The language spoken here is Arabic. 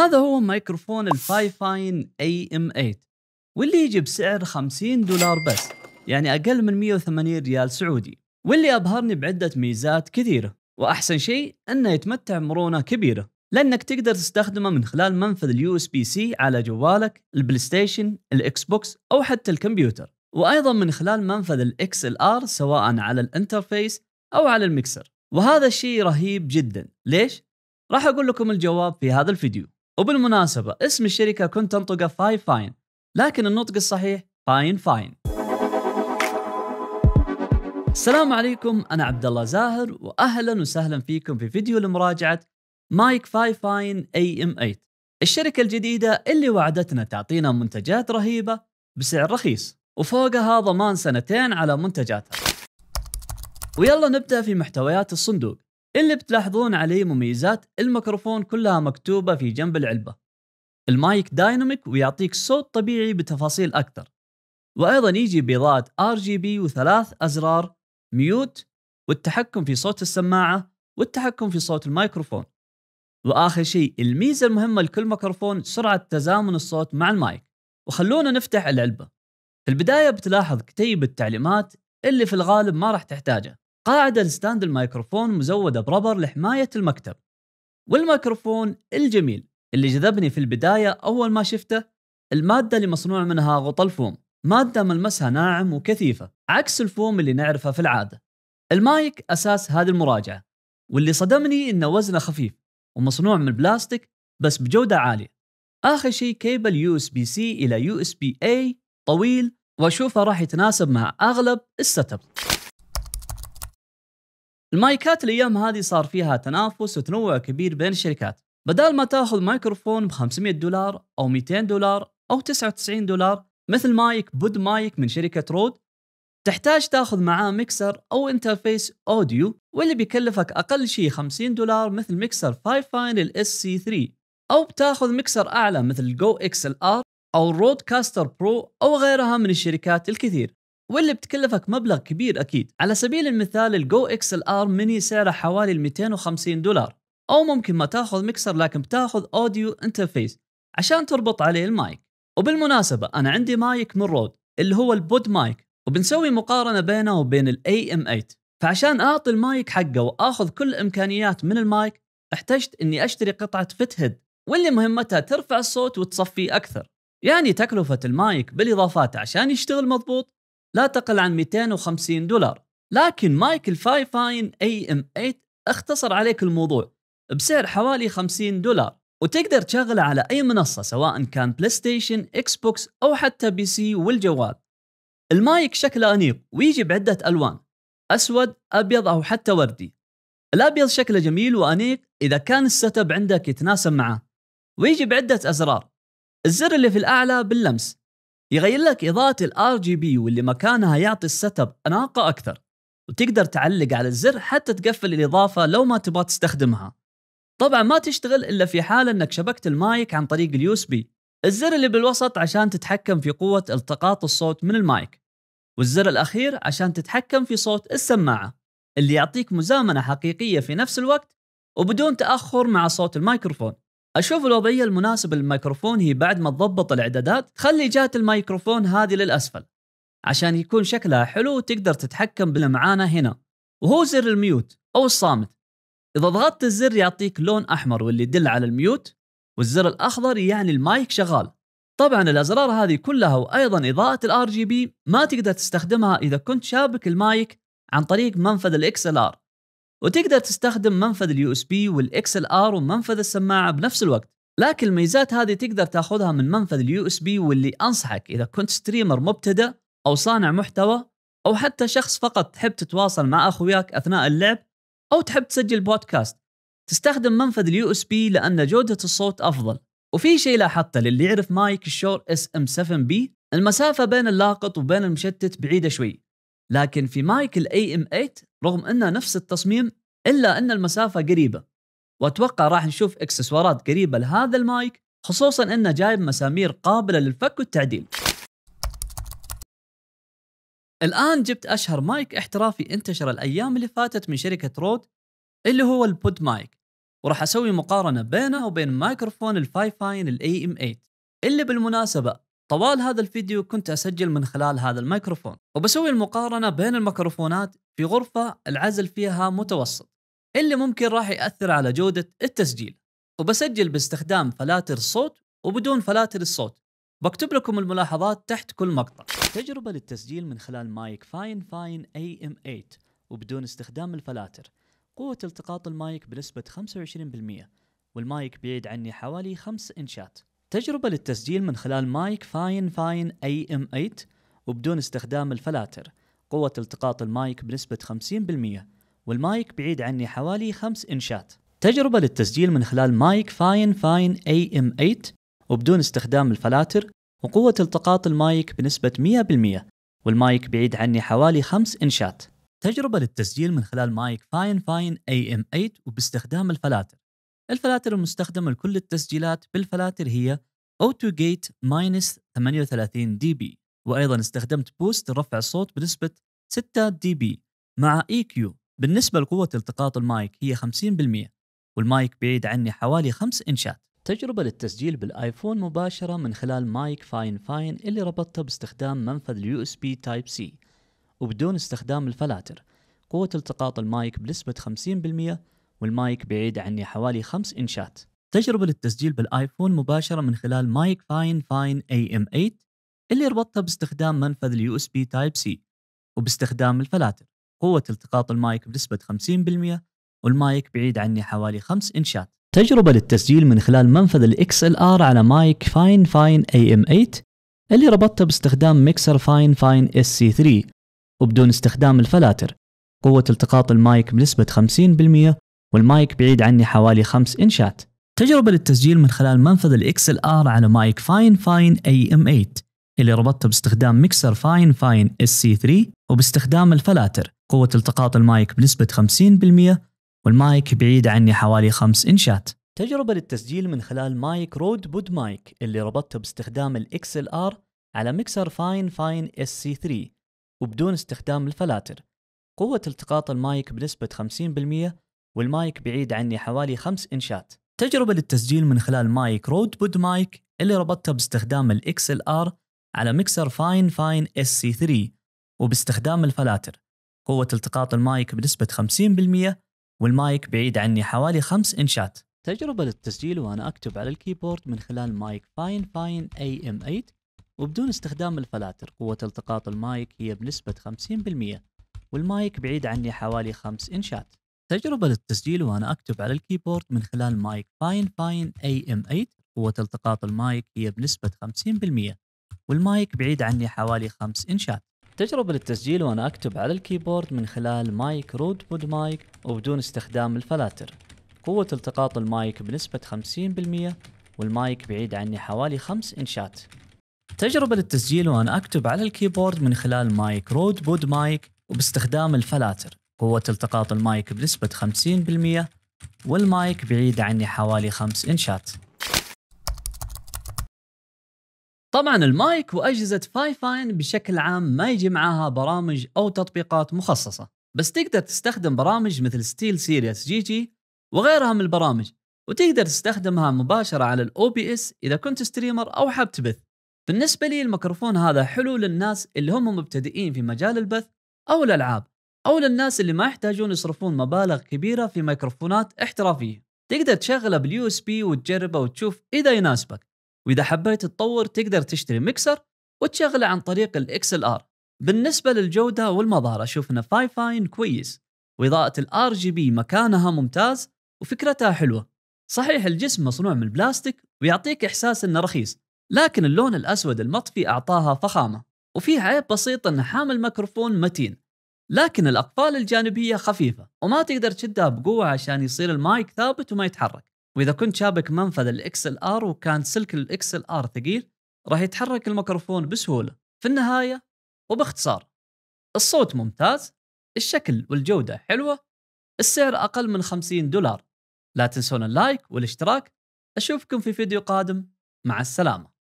هذا هو مايكروفون الفاي فاين اي ام 8 واللي يجي بسعر 50 دولار بس يعني اقل من 180 ريال سعودي واللي ابهرني بعده ميزات كثيره واحسن شيء انه يتمتع مرونه كبيره لانك تقدر تستخدمه من خلال منفذ اليو اس بي سي على جوالك، البلاي ستيشن، الاكس بوكس او حتى الكمبيوتر، وايضا من خلال منفذ الاكس ال ار سواء على الانترفيس او على المكسر، وهذا الشيء رهيب جدا، ليش؟ راح اقول لكم الجواب في هذا الفيديو. وبالمناسبة اسم الشركة كنت أنطقه فاي فاين لكن النطق الصحيح فاين فاين السلام عليكم أنا عبد الله زاهر وأهلا وسهلا فيكم في فيديو لمراجعة مايك فاي فاين اي ام 8 الشركة الجديدة اللي وعدتنا تعطينا منتجات رهيبة بسعر رخيص وفوقها ضمان سنتين على منتجاتها ويلا نبدأ في محتويات الصندوق اللي بتلاحظون عليه مميزات الميكروفون كلها مكتوبة في جنب العلبة المايك دايناميك ويعطيك صوت طبيعي بتفاصيل أكثر وأيضا يجي بإضاءة RGB وثلاث أزرار ميوت والتحكم في صوت السماعة والتحكم في صوت الميكروفون وآخر شيء الميزة المهمة لكل ميكروفون سرعة تزامن الصوت مع المايك وخلونا نفتح العلبة في البداية بتلاحظ كتيب التعليمات اللي في الغالب ما راح تحتاجه قاعدة لستاند الميكروفون مزودة بربر لحماية المكتب والميكروفون الجميل اللي جذبني في البداية أول ما شفته المادة اللي مصنوع منها غطى الفوم مادة ملمسها ناعم وكثيفة عكس الفوم اللي نعرفه في العادة المايك أساس هذه المراجعة واللي صدمني إنه وزنه خفيف ومصنوع من البلاستيك بس بجودة عالية آخر شيء كيبل يو اس بي سي إلى يو اس بي اي طويل وأشوفه راح يتناسب مع أغلب السيت المايكات الايام هذه صار فيها تنافس وتنوع كبير بين الشركات بدال ما تاخذ مايكروفون ب 500 دولار او 200 دولار او 99 دولار مثل مايك بود مايك من شركه رود تحتاج تاخذ معاه ميكسر او انترفيس اوديو واللي بيكلفك اقل شيء 50 دولار مثل ميكسر فاي فاين الاس سي 3 او بتاخذ ميكسر اعلى مثل جو اكس ال ار او الرودكاستر برو او غيرها من الشركات الكثير واللي بتكلفك مبلغ كبير اكيد على سبيل المثال الجو اكس الار ار ميني سعره حوالي 250 دولار او ممكن ما تاخذ مكسر لكن بتاخذ اوديو انترفيس عشان تربط عليه المايك وبالمناسبه انا عندي مايك من رود اللي هو البود مايك وبنسوي مقارنه بينه وبين الاي ام 8 فعشان اعطي المايك حقه واخذ كل امكانيات من المايك احتجت اني اشتري قطعه فيت هيد واللي مهمتها ترفع الصوت وتصفيه اكثر يعني تكلفة المايك بالإضافات عشان يشتغل مضبوط لا تقل عن 250 دولار لكن مايكل فايفاين اي ام 8 اختصر عليك الموضوع بسعر حوالي 50 دولار وتقدر تشغله على اي منصه سواء كان بلاي ستيشن اكس بوكس او حتى بي سي والجوال المايك شكله انيق ويجي بعده الوان اسود ابيض او حتى وردي الابيض شكله جميل وانيق اذا كان السيت اب عندك يتناسب معه ويجي بعده ازرار الزر اللي في الاعلى باللمس يغير لك إضاءة الـ RGB واللي مكانها يعطي السيت اب أناقة أكثر وتقدر تعلق على الزر حتى تقفل الإضافة لو ما تبغى تستخدمها طبعا ما تشتغل إلا في حال أنك شبكت المايك عن طريق الـ USB الزر اللي بالوسط عشان تتحكم في قوة التقاط الصوت من المايك والزر الأخير عشان تتحكم في صوت السماعة اللي يعطيك مزامنة حقيقية في نفس الوقت وبدون تأخر مع صوت الميكروفون اشوف الوضعيه المناسبه للميكروفون هي بعد ما تضبط الاعدادات خلي جهه الميكروفون هذه للاسفل عشان يكون شكلها حلو وتقدر تتحكم بلمعانه هنا وهو زر الميوت او الصامت اذا ضغطت الزر يعطيك لون احمر واللي يدل على الميوت والزر الاخضر يعني المايك شغال طبعا الازرار هذه كلها وايضا اضاءه الار جي بي ما تقدر تستخدمها اذا كنت شابك المايك عن طريق منفذ الاكس ال ار وتقدر تستخدم منفذ اليو اس بي والاكس ال ار ومنفذ السماعه بنفس الوقت لكن الميزات هذه تقدر تاخذها من منفذ اليو اس بي واللي انصحك اذا كنت ستريمر مبتدئ او صانع محتوى او حتى شخص فقط تحب تتواصل مع اخوياك اثناء اللعب او تحب تسجل بودكاست تستخدم منفذ اليو اس بي لان جوده الصوت افضل وفي شيء لاحظته للي يعرف مايك الشور اس ام 7 بي المسافه بين اللاقط وبين المشتت بعيده شوي لكن في مايك الاي ام 8 رغم انها نفس التصميم الا ان المسافه قريبه واتوقع راح نشوف اكسسوارات قريبه لهذا المايك خصوصا انه جايب مسامير قابله للفك والتعديل الان جبت اشهر مايك احترافي انتشر الايام اللي فاتت من شركه رود اللي هو البود مايك وراح اسوي مقارنه بينه وبين مايكروفون الفايفاين الاي ام 8 اللي بالمناسبه طوال هذا الفيديو كنت اسجل من خلال هذا الميكروفون وبسوي المقارنه بين الميكروفونات في غرفة العزل فيها متوسط اللي ممكن راح يأثر على جودة التسجيل وبسجل باستخدام فلاتر الصوت وبدون فلاتر الصوت بكتب لكم الملاحظات تحت كل مقطع تجربة للتسجيل من خلال مايك فاين فاين اي ام 8 وبدون استخدام الفلاتر قوة التقاط المايك بنسبة 25% والمايك بعيد عني حوالي 5 انشات تجربة للتسجيل من خلال مايك فاين فاين اي ام 8 وبدون استخدام الفلاتر قوة التقاط المايك بنسبة 50% والمايك بعيد عني حوالي 5 إنشات تجربة للتسجيل من خلال مايك فاين فاين اي ام 8 وبدون استخدام الفلاتر وقوة التقاط المايك بنسبة 100% والمايك بعيد عني حوالي 5 إنشات تجربة للتسجيل من خلال مايك فاين فاين اي ام 8 وباستخدام الفلاتر الفلاتر المستخدمة لكل التسجيلات بالفلاتر هي O2 Gate 38 دي بي وايضا استخدمت بوست لرفع الصوت بنسبه 6 دي بي مع اي كيو بالنسبه لقوه التقاط المايك هي 50% والمايك بعيد عني حوالي 5 انشات تجربة للتسجيل بالايفون مباشرة من خلال مايك فاين فاين اللي ربطته باستخدام منفذ اليو اس بي تايب سي وبدون استخدام الفلاتر قوة التقاط المايك بنسبة 50% والمايك بعيد عني حوالي 5 انشات تجربة للتسجيل بالايفون مباشرة من خلال مايك فاين فاين اي ام 8 اللي ربطها باستخدام منفذ اليو اس بي تايب سي وباستخدام الفلاتر قوة التقاط المايك بنسبة 50% والمايك بعيد عني حوالي 5 إنشات تجربة للتسجيل من خلال منفذ الاكس ال ار على مايك فاين فاين اي ام 8 اللي ربطته باستخدام ميكسر فاين فاين اس سي 3 وبدون استخدام الفلاتر قوة التقاط المايك بنسبة 50% والمايك بعيد عني حوالي 5 إنشات تجربة للتسجيل من خلال منفذ الاكس ال ار على مايك فاين فاين اي ام 8 اللي ربطته باستخدام ميكسر فاين فاين اس سي 3 وباستخدام الفلاتر قوة التقاط المايك بنسبة 50% والمايك بعيد عني حوالي 5 إنشات تجربة للتسجيل من خلال مايك رود بود مايك اللي ربطته باستخدام الاكس ال ار على ميكسر فاين فاين اس سي 3 وبدون استخدام الفلاتر قوة التقاط المايك بنسبة 50% والمايك بعيد عني حوالي 5 إنشات تجربة للتسجيل من خلال مايك رود بود مايك اللي ربطته باستخدام الاكس ال ار على مكسر فاين فاين اس سي 3 وباستخدام الفلاتر قوة التقاط المايك بنسبة 50% والمايك بعيد عني حوالي 5 إنشات تجربة للتسجيل وأنا أكتب على الكيبورد من خلال مايك فاين فاين اي ام 8 وبدون استخدام الفلاتر قوة التقاط المايك هي بنسبة 50% والمايك بعيد عني حوالي 5 إنشات تجربة للتسجيل وأنا أكتب على الكيبورد من خلال مايك فاين فاين اي ام 8 قوة التقاط المايك هي بنسبة 50% والمايك بعيد عني حوالي خمس إنشات تجربة للتسجيل وأنا أكتب على الكيبورد من خلال مايك رود بود مايك وبدون استخدام الفلاتر قوة التقاط المايك بنسبة 50% والمايك بعيد عني حوالي خمس إنشات تجربة للتسجيل وأنا أكتب على الكيبورد من خلال مايك رود بود مايك وباستخدام الفلاتر قوة التقاط المايك بنسبة 50% والمايك بعيد عني حوالي خمس إنشات طبعا المايك واجهزه فاي فاين بشكل عام ما يجي معاها برامج او تطبيقات مخصصه بس تقدر تستخدم برامج مثل ستيل سيريس جي جي وغيرها من البرامج وتقدر تستخدمها مباشره على الاو بي اس اذا كنت ستريمر او حاب تبث بالنسبه لي الميكروفون هذا حلو للناس اللي هم مبتدئين في مجال البث او الالعاب او للناس اللي ما يحتاجون يصرفون مبالغ كبيره في ميكروفونات احترافيه تقدر تشغله باليو اس بي وتجربه وتشوف اذا يناسبك واذا حبيت تطور تقدر تشتري مكسر وتشغله عن طريق الاكس ال ار بالنسبه للجوده والمظهر اشوف ان فاي فاين كويس واضاءه الار جي بي مكانها ممتاز وفكرتها حلوه صحيح الجسم مصنوع من البلاستيك ويعطيك احساس انه رخيص لكن اللون الاسود المطفي اعطاها فخامه وفيه عيب بسيط انه حامل ميكروفون متين لكن الاقفال الجانبيه خفيفه وما تقدر تشدها بقوه عشان يصير المايك ثابت وما يتحرك واذا كنت شابك منفذ الاكس ال ار وكان سلك الاكس ال ار ثقيل راح يتحرك الميكروفون بسهوله في النهايه وباختصار الصوت ممتاز الشكل والجوده حلوه السعر اقل من 50 دولار لا تنسون اللايك والاشتراك اشوفكم في فيديو قادم مع السلامه